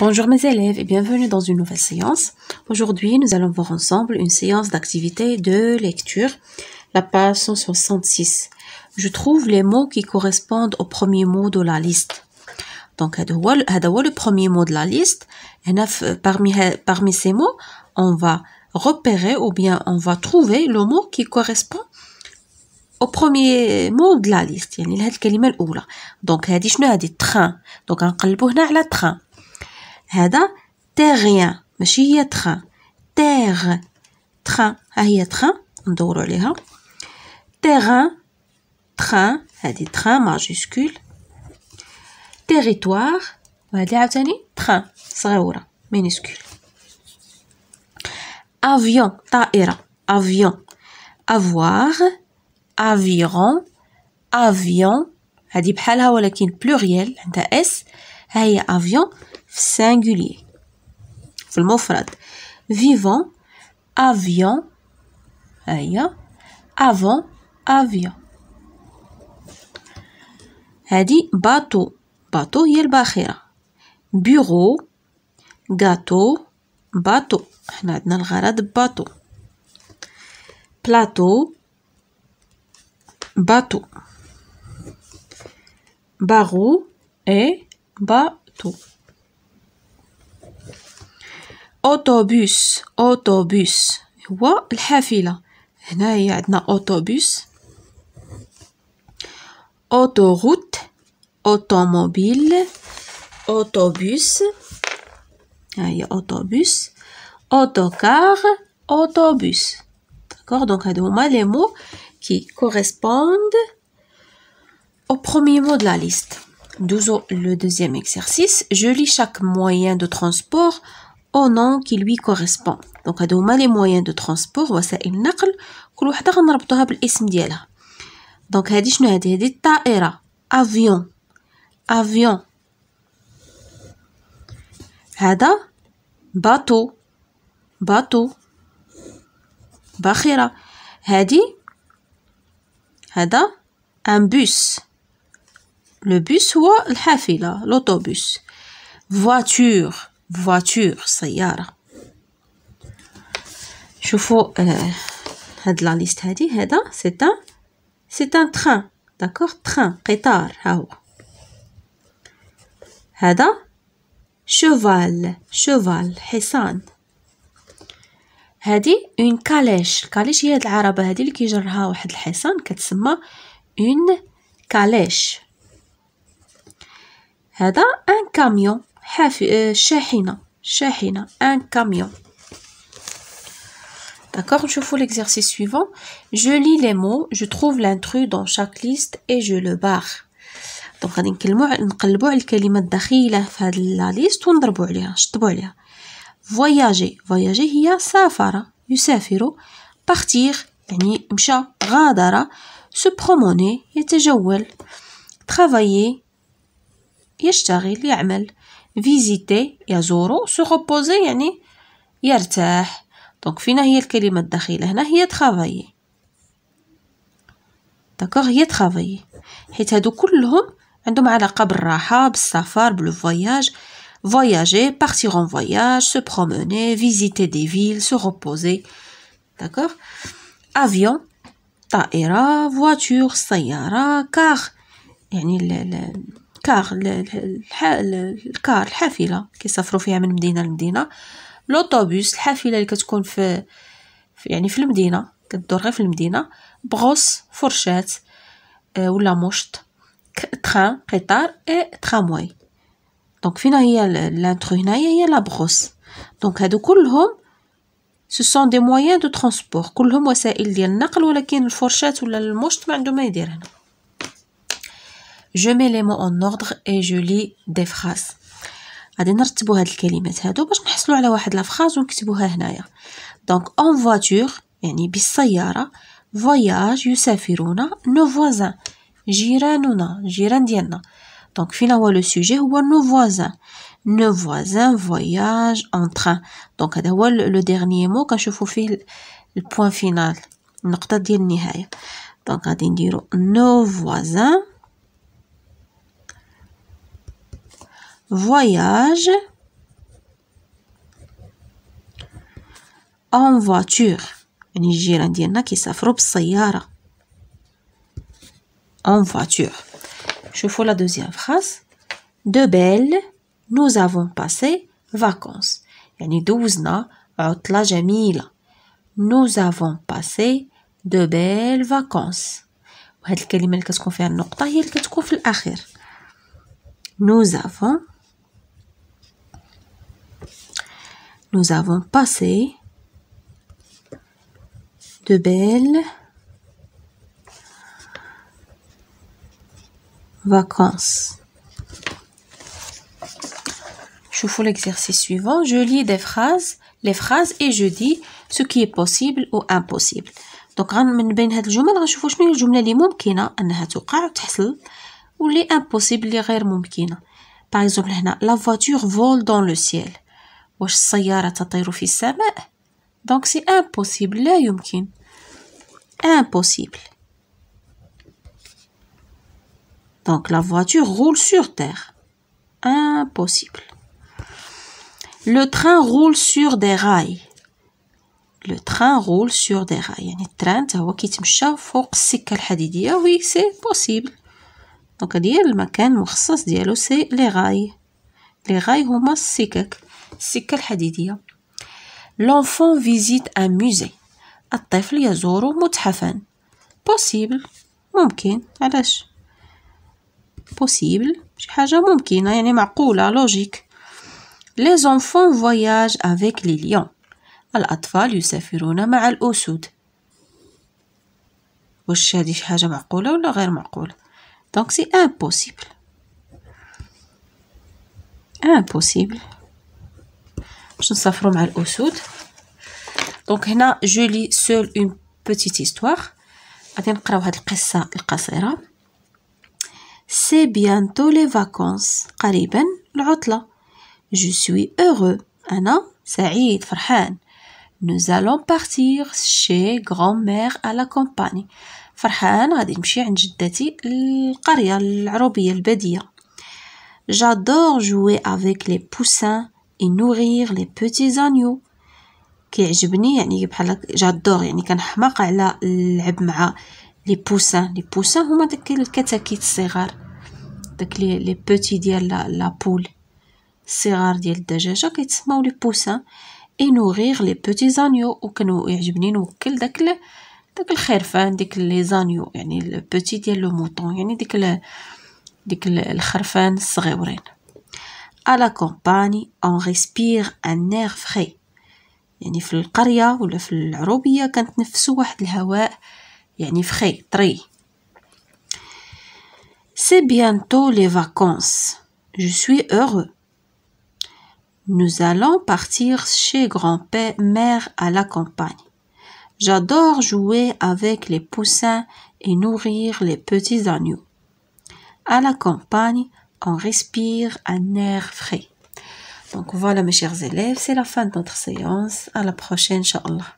Bonjour mes élèves et bienvenue dans une nouvelle séance. Aujourd'hui, nous allons voir ensemble une séance d'activité de lecture, la page 166. Je trouve les mots qui correspondent au premier mot de la liste. Donc, le premier mot de la liste. Euh, parmi, euh, parmi ces mots, on va repérer ou bien on va trouver le mot qui correspond au premier mot de la liste. يعني a Donc, y a des trains. Donc, نقلبو a la train. هذا تيغيان ماشي هي تخا تيغ تخا ها هي تخا ندورو عليها تيغان تخا هادي تخا ماجيسكول و هادي عاوتاني تخا صغيورة مينيسكول افيون طائره افيون افواغ افيغون افيون هادي بحالها ولكن بلوغيال عندها اس ها هي افيون singulier. في vivant avion Aïe. avant avion Hadi bateau bateau le bureau gâteau bateau احنا عندنا bateau plateau bateau barreau et bateau autobus autobus هو الحافله autobus autoroute automobile autobus autobus autocar autobus d'accord donc à a les mots qui correspondent au premier mot de la liste. Le deuxième exercice, je lis chaque moyen de transport au nom qui lui correspond. Donc, à deux les moyens de transport, ou ça, il n'aql, que l'on on rabtoha bel ism diela. Donc, hadi, j'nou hadi, hadi, ta'era, avion, avion. Hada, bateau, bateau, à Hadi, hada, un bus. Le bus, ou l'autobus. Voiture. فواتور سيارة شوفوا آه، هاد لا ليست هادي هذا سي ان سي ان تران داكوغ تران قطار ها هو هذا شوفال شوفال حصان هادي اون كاليش الكاليش هي هاد العربه هادي اللي كيجرها واحد الحصان كتسمى اون كاليش هذا ان كاميون un camion D'accord Je fais l'exercice suivant. Je lis les mots, je trouve l'intrus dans chaque liste et je le barre. Donc, غادي نكلموا نقلبوا على الكلمه voyager voyager partir se promener travailler فيزيتي يزورو سو ريبوزي يعني يرتاح دونك فينا هي الكلمة الداخلة هنا هي تخافايي داكوغ هي تخافايي حيت هادو كلهم عندهم علاقة بالراحة بالسفر بلو فواياج فواياجي partir غون فواياج سو promener فيزيتي دي فيل سو reposer d'accord افيون طائرة فواتور سيارة كار يعني الكار الكار الحافله كيسافروا فيها من مدينه لمدينه لوطوبوس الحافله اللي كتكون في يعني في المدينه كدور غير في المدينه بغوص فرشات آه، ولا مشط تران قطار اي تراموي دونك فينا هي لانترو هنايا هي لا بغوص دونك هادو كلهم سو سون دي مويان دو ترونسبور كلهم وسائل ديال النقل ولكن الفرشات ولا المشط ما عندهم ما يدير هنا je mets les mots en ordre et je lis des phrases غادي نرتبوا هاد الكلمات هادو باش نحصلوا على واحد لافراز ونكتبوها هنايا دونك اون فواتور يعني بالسياره فواياج يسافرون نو فوازان جيراننا جيران ديالنا دونك فينا هو لو سوجي هو نو فوازان نو فوازان فواياج اون طران دونك هذا هو لو ديرني مو كنشوفو فيه البوان فينال النقطه ديال النهايه دونك غادي نديرو نو فوازان voyage en voiture يعني الجيران ديالنا كيسافروا بالسياره en voiture شوفوا لا deuxième phrase de belles nous avons passé vacances يعني دوزنا عطلة جميلة nous avons passé de belles vacances وهاد الكلمة اللي كتكون فيها النقطة هي اللي كتكون في الأخير nous avons nous avons passé de belles vacances. Je fais l'exercice suivant. Je lis des phrases, les phrases et je dis ce qui est possible ou impossible. Donc, بين شنو اللي Par exemple la voiture vole dans le ciel. واش السيارة تطير في السماء دونك سي امبوسيبل لا يمكن امبوسيبل دونك لا فواتور رول سور تيغ امبوسيبل لو تران رول سور دي راي لو تران رول سور دي راي يعني التران هو كيتمشى فوق السكة الحديدية وي سي بوسيبل. دونك هادي المكان المخصص ديالو سي لي راي. لي راي هما السكك. السكة الحديدية لونفون فيزيت ان موزي الطفل يزور متحفا بوسيبل ممكن علاش بوسيبل شي حاجة ممكنة يعني معقولة لوجيك لي زونفون فواياج افيك لي ليون الأطفال يسافرون مع الأسود واش هادي شي حاجة معقولة ولا غير معقولة دونك سي امبوسيبل امبوسيبل Nous savons mal Donc, je lis seule une petite histoire. Adim qaraw had kessa al qasira. C'est bientôt les vacances. Qariben l'atla. Je suis heureux. Ana saïd farrhan. Nous allons partir chez grand-mère à la compagnie. Farrhan adimchi en jiddati al qari al arabie J'adore jouer avec les poussins. et لي بوتي زانيو كيعجبني يعني بحال جادور يعني كنحماق على اللعب مع لي بوسان لي بوسان هما داك الكتاكيت الصغار داك لي لي بوتي ديال لا بول الصغار ديال الدجاجه كيتسماو لي بوسان اي نوغيغ لي بوتي زانيو وكانوا يعجبني نوكل داك داك الخرفان ديك لي زانيو يعني البوتي ديال لو موطون يعني ديك ديك الخرفان الصغيورين à la campagne, on respire un air frais. يعني C'est bientôt les vacances. Je suis heureux. Nous allons partir chez grand-mère père à la campagne. J'adore jouer avec les poussins et nourrir les petits agneaux. À la campagne, on respire un air frais. Donc voilà mes chers élèves, c'est la fin de notre séance. À la prochaine, Inch'Allah.